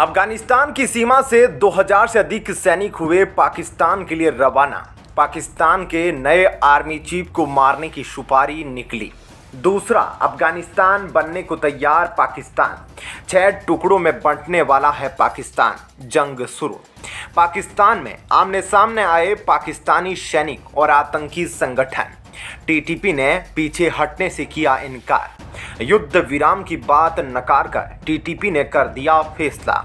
अफगानिस्तान की सीमा से 2000 से अधिक सैनिक हुए पाकिस्तान के लिए रवाना पाकिस्तान के नए आर्मी चीफ को मारने की सुपारी निकली दूसरा अफगानिस्तान बनने को तैयार पाकिस्तान छह टुकड़ों में बंटने वाला है पाकिस्तान जंग शुरू पाकिस्तान में आमने सामने आए पाकिस्तानी सैनिक और आतंकी संगठन टीटीपी ने पीछे हटने से किया इनकार युद्ध विराम की बात नकार कर टीटीपी ने कर दिया फैसला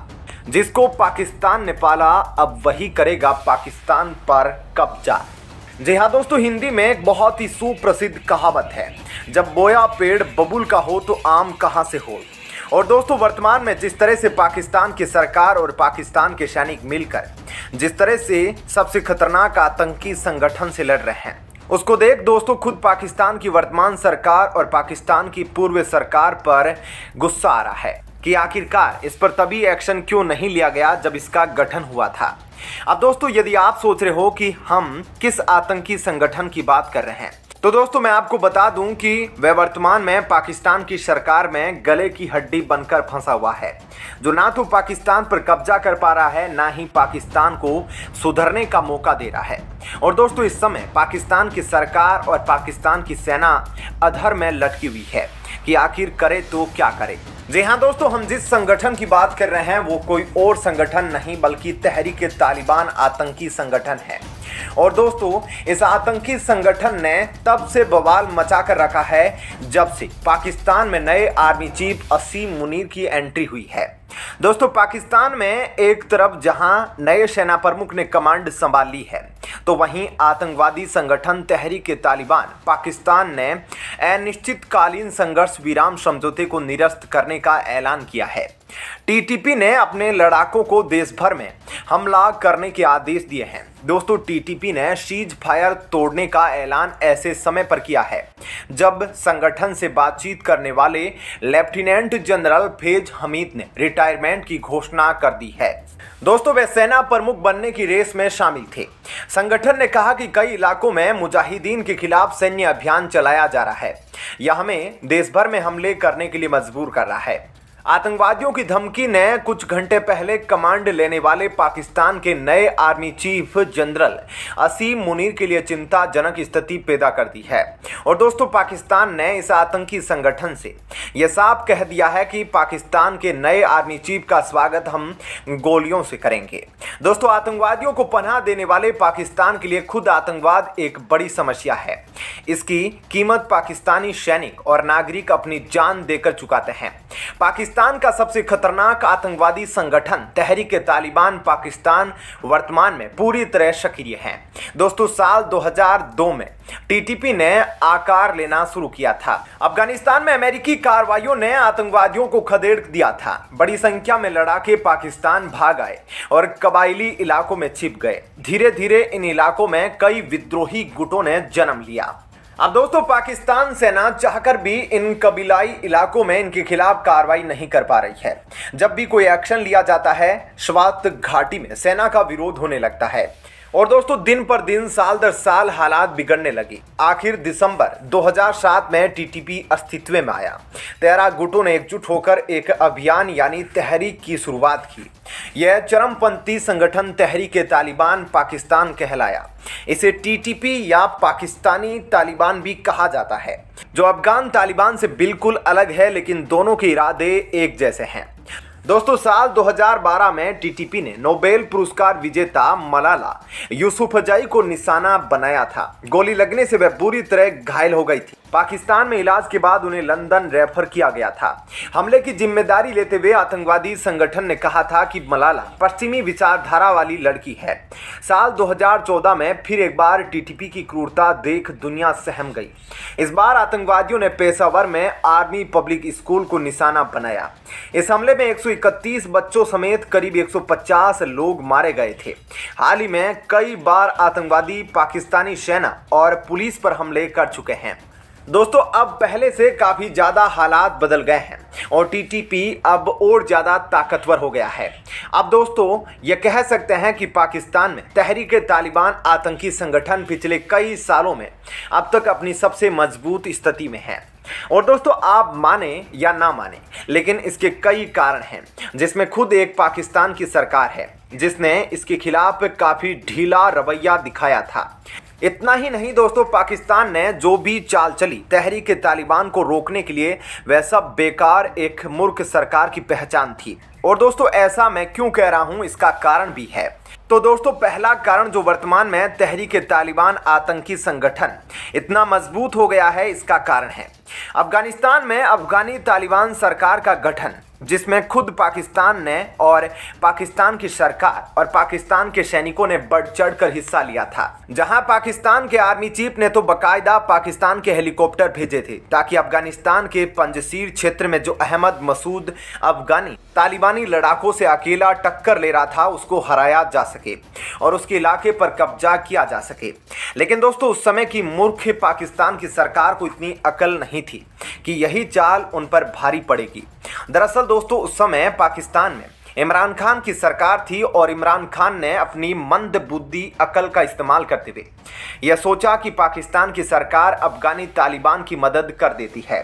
जिसको पाकिस्तान ने पाला अब वही करेगा पाकिस्तान पर कब्जा जी हाँ दोस्तों हिंदी में एक बहुत ही सुप्रसिद्ध कहावत है जब बोया पेड़ बबुल का हो तो आम कहाँ से हो और दोस्तों वर्तमान में जिस तरह से पाकिस्तान की सरकार और पाकिस्तान के सैनिक मिलकर जिस तरह से सबसे खतरनाक आतंकी संगठन से लड़ रहे हैं उसको देख दोस्तों खुद पाकिस्तान की वर्तमान सरकार और पाकिस्तान की पूर्व सरकार पर गुस्सा आ रहा है कि आखिरकार इस पर तभी एक्शन क्यों नहीं लिया गया जब इसका गठन हुआ था अब दोस्तों यदि आप सोच रहे हो कि हम किस आतंकी संगठन की बात कर रहे हैं तो दोस्तों मैं आपको बता दूं कि वह वर्तमान में पाकिस्तान की सरकार में गले की हड्डी बनकर फंसा हुआ है जो ना तो पाकिस्तान पर कब्जा कर पा रहा है ना ही पाकिस्तान को सुधरने का मौका दे रहा है और दोस्तों इस समय पाकिस्तान की सरकार और पाकिस्तान की सेना अधर में लटकी हुई है कि आखिर करे तो क्या करे जी हाँ दोस्तों हम जिस संगठन की बात कर रहे हैं वो कोई और संगठन नहीं बल्कि तहरीक तालिबान आतंकी संगठन है और दोस्तों इस आतंकी संगठन ने तब से बवाल मचा कर रखा है जब से पाकिस्तान में नए आर्मी चीफ असीम मुनीर की एंट्री हुई है दोस्तों पाकिस्तान में एक तरफ जहां नए सेना प्रमुख ने कमांड संभाल ली है तो वहीं आतंकवादी संगठन तहरीक तालिबान पाकिस्तान ने अनिश्चितकालीन संघर्ष विराम समझौते को निरस्त करने का ऐलान किया है टीटीपी ने अपने लड़ाकों को देश भर में हमला करने के आदेश दिए हैं दोस्तों टीटीपी ने शीज फायर तोड़ने का ऐलान ऐसे समय पर किया है जब संगठन से बातचीत करने वाले लेफ्टिनेंट जनरल फेज हमीद ने रिटायरमेंट की घोषणा कर दी है दोस्तों वे सेना प्रमुख बनने की रेस में शामिल थे संगठन ने कहा कि कई इलाकों में मुजाहिदीन के खिलाफ सैन्य अभियान चलाया जा रहा है यह हमें देश भर में हमले करने के लिए मजबूर कर रहा है आतंकवादियों की धमकी ने कुछ घंटे पहले कमांड लेने वाले पाकिस्तान के नए army chief general Asim Munir के लिए चिंताजनक स्थिति पैदा कर दी है और दोस्तों पाकिस्तान ने इस आतंकी संगठन से यह साफ कह दिया है कि पाकिस्तान के नए आर्मी चीफ का स्वागत हम गोलियों से करेंगे दोस्तों आतंकवादियों को पनाह देने वाले पाकिस्तान के लिए खुद आतंकवाद एक बड़ी समस्या है इसकी कीमत पाकिस्तानी सैनिक और नागरिक अपनी जान देकर चुकाते हैं पाकिस्तान पाकिस्तान का सबसे खतरनाक आतंकवादी संगठन तहरीक तालिबान पाकिस्तान वर्तमान में पूरी तरह सक्रिय है दोस्तों साल 2002 में टीटीपी ने आकार लेना शुरू किया था अफगानिस्तान में अमेरिकी कार्रवाइयों ने आतंकवादियों को खदेड़ दिया था बड़ी संख्या में लड़ाके पाकिस्तान भाग आए और कबाइली इलाकों में छिप गए धीरे धीरे इन इलाकों में कई विद्रोही गुटों ने जन्म लिया अब दोस्तों पाकिस्तान सेना चाहकर भी इन कबीलाई इलाकों में इनके खिलाफ कार्रवाई नहीं कर पा रही है जब भी कोई एक्शन लिया जाता है स्वात घाटी में सेना का विरोध होने लगता है और दोस्तों दिन पर दिन साल दर साल हालात बिगड़ने लगे आखिर दिसंबर 2007 में टीटीपी अस्तित्व में आया तेरह गुटों ने एकजुट होकर एक अभियान यानी तहरीक की शुरुआत की यह चरमपंथी संगठन तहरीक तालिबान पाकिस्तान कहलाया इसे टीटीपी या पाकिस्तानी तालिबान भी कहा जाता है जो अफगान तालिबान से बिल्कुल अलग है लेकिन दोनों के इरादे एक जैसे हैं दोस्तों साल 2012 में टीटीपी ने नोबेल पुरस्कार विजेता मलाला यूसुफजई को निशाना बनाया था गोली लगने से वह पूरी तरह घायल हो गई थी पाकिस्तान में इलाज के बाद उन्हें लंदन रेफर किया गया था हमले की जिम्मेदारी लेते हुए आतंकवादी संगठन ने कहा था कि मलाला पश्चिमी विचारधारा वाली लड़की है साल 2014 में फिर एक बार टीटीपी की क्रूरता देख दुनिया सहम गई इस बार आतंकवादियों ने पेशावर में आर्मी पब्लिक स्कूल को निशाना बनाया इस हमले में एक इकतीस बच्चों समेत करीब 150 लोग मारे गए थे हाल ही में कई बार आतंकवादी पाकिस्तानी सेना और पुलिस पर हमले कर चुके हैं दोस्तों अब पहले से काफ़ी ज़्यादा हालात बदल गए हैं और टीटीपी अब और ज़्यादा ताकतवर हो गया है अब दोस्तों ये कह सकते हैं कि पाकिस्तान में तहरीक तालिबान आतंकी संगठन पिछले कई सालों में अब तक अपनी सबसे मजबूत स्थिति में है और दोस्तों आप माने या ना माने लेकिन इसके कई कारण हैं जिसमें खुद एक पाकिस्तान की सरकार है जिसने इसके खिलाफ काफ़ी ढीला रवैया दिखाया था इतना ही नहीं दोस्तों पाकिस्तान ने जो भी चाल चली तहरीक तालिबान को रोकने के लिए वैसा बेकार एक मूर्ख सरकार की पहचान थी और दोस्तों ऐसा मैं क्यों कह रहा हूं इसका कारण भी है तो दोस्तों पहला कारण जो वर्तमान में तहरीक तालिबान आतंकी संगठन इतना मजबूत हो गया है इसका कारण है अफगानिस्तान में अफगानी तालिबान सरकार का गठन जिसमें खुद पाकिस्तान ने और पाकिस्तान की सरकार और पाकिस्तान के सैनिकों ने बढ़ चढ़ कर हिस्सा लिया था जहां पाकिस्तान के आर्मी चीफ ने तो बकायदा पाकिस्तान के हेलीकॉप्टर भेजे थे ताकि अफगानिस्तान के पंजसीर क्षेत्र में जो अहमद मसूद अफगानी तालिबानी लड़ाकों से अकेला टक्कर ले रहा था उसको हराया जा सके और उसके इलाके पर कब्जा किया जा सके लेकिन दोस्तों उस समय की मूर्ख पाकिस्तान की सरकार को इतनी अकल नहीं थी कि यही चाल उन पर भारी पड़ेगी दरअसल दोस्तों उस समय पाकिस्तान में इमरान खान की सरकार थी और इमरान खान ने अपनी मंद बुद्धि अकल का इस्तेमाल करते हुए यह सोचा कि पाकिस्तान की सरकार अफगानी तालिबान की मदद कर देती है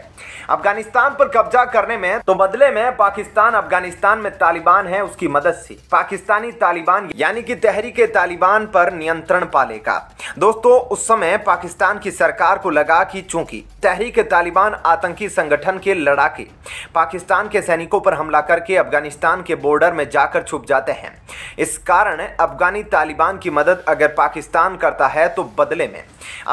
अफगानिस्तान पर कब्जा करने में तो बदले में पाकिस्तान अफगानिस्तान में तालिबान है उसकी मदद से पाकिस्तानी तालिबान यानी कि के तालिबान पर नियंत्रण पालेगा दोस्तों उस समय पाकिस्तान की सरकार को लगा कि चूंकि तहरीक तालिबान आतंकी संगठन के लड़ाके पाकिस्तान के सैनिकों पर हमला करके अफगानिस्तान के बोर्ड बॉर्डर में जाकर छुप जाते हैं इस कारण अफगानी तालिबान की मदद अगर पाकिस्तान करता है तो बदले में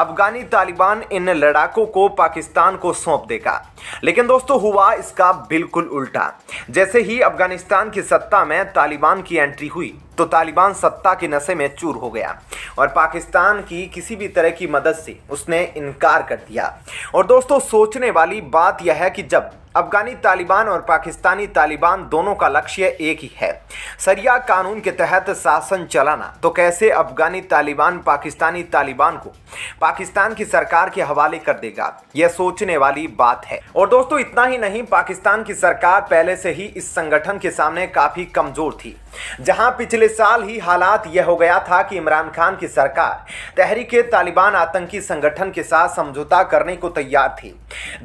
अफगानी तालिबान इन लड़ाकों को पाकिस्तान को सौंप देगा लेकिन दोस्तों हुआ इसका बिल्कुल उल्टा जैसे ही अफगानिस्तान की सत्ता में तालिबान की एंट्री हुई तो तालिबान सत्ता के नशे में चूर हो गया और पाकिस्तान की किसी भी तरह की मदद से उसने इनकार कर दिया और दोस्तों सोचने वाली बात यह है कि जब अफगानी तालिबान और पाकिस्तानी तालिबान दोनों का लक्ष्य एक ही है सरिया कानून के तहत शासन चलाना तो कैसे अफगानी तालिबान पाकिस्तानी तालिबान को पाकिस्तान की सरकार के हवाले कर देगा यह सोचने वाली बात है और दोस्तों इतना ही नहीं पाकिस्तान की सरकार पहले से ही इस संगठन के सामने काफी कमजोर थी जहां पिछले साल ही हालात यह हो गया था कि इमरान खान की सरकार तहरीक तालिबान आतंकी संगठन के साथ समझौता करने को तैयार थी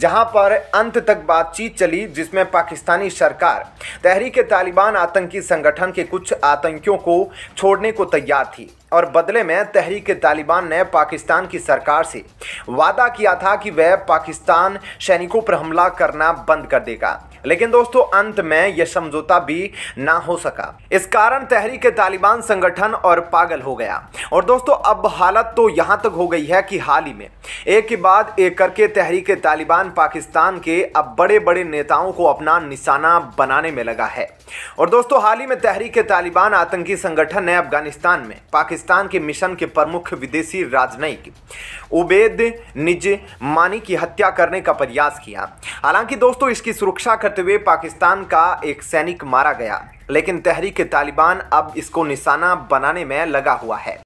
जहां पर अंत तक बातचीत चली जिसमें पाकिस्तानी सरकार तहरीक तालिबान आतंकी संगठन के कुछ आतंकियों को छोड़ने को तैयार थी और बदले में तहरीक तालिबान ने पाकिस्तान पाकिस्तान की सरकार से वादा किया था कि वह पाकिस्तान सैनिकों पर हमला करना बंद कर देगा लेकिन दोस्तों अंत में यह समझौता भी ना हो सका इस कारण तहरीक तालिबान संगठन और पागल हो गया और दोस्तों अब हालत तो यहां तक हो गई है कि हाल ही में एक के बाद एक करके तहरीक तालिबान पाकिस्तान के अब बड़े बड़े नेताओं को अपना निशाना बनाने में लगा है और दोस्तों हाल ही में तहरीक तालिबान आतंकी संगठन ने अफगानिस्तान में पाकिस्तान के मिशन के प्रमुख विदेशी राजनयिक उबेद निज मानी की हत्या करने का प्रयास किया हालांकि दोस्तों इसकी सुरक्षा कर करते हुए पाकिस्तान का एक सैनिक मारा गया लेकिन तहरीक तालिबान अब इसको निशाना बनाने में लगा हुआ है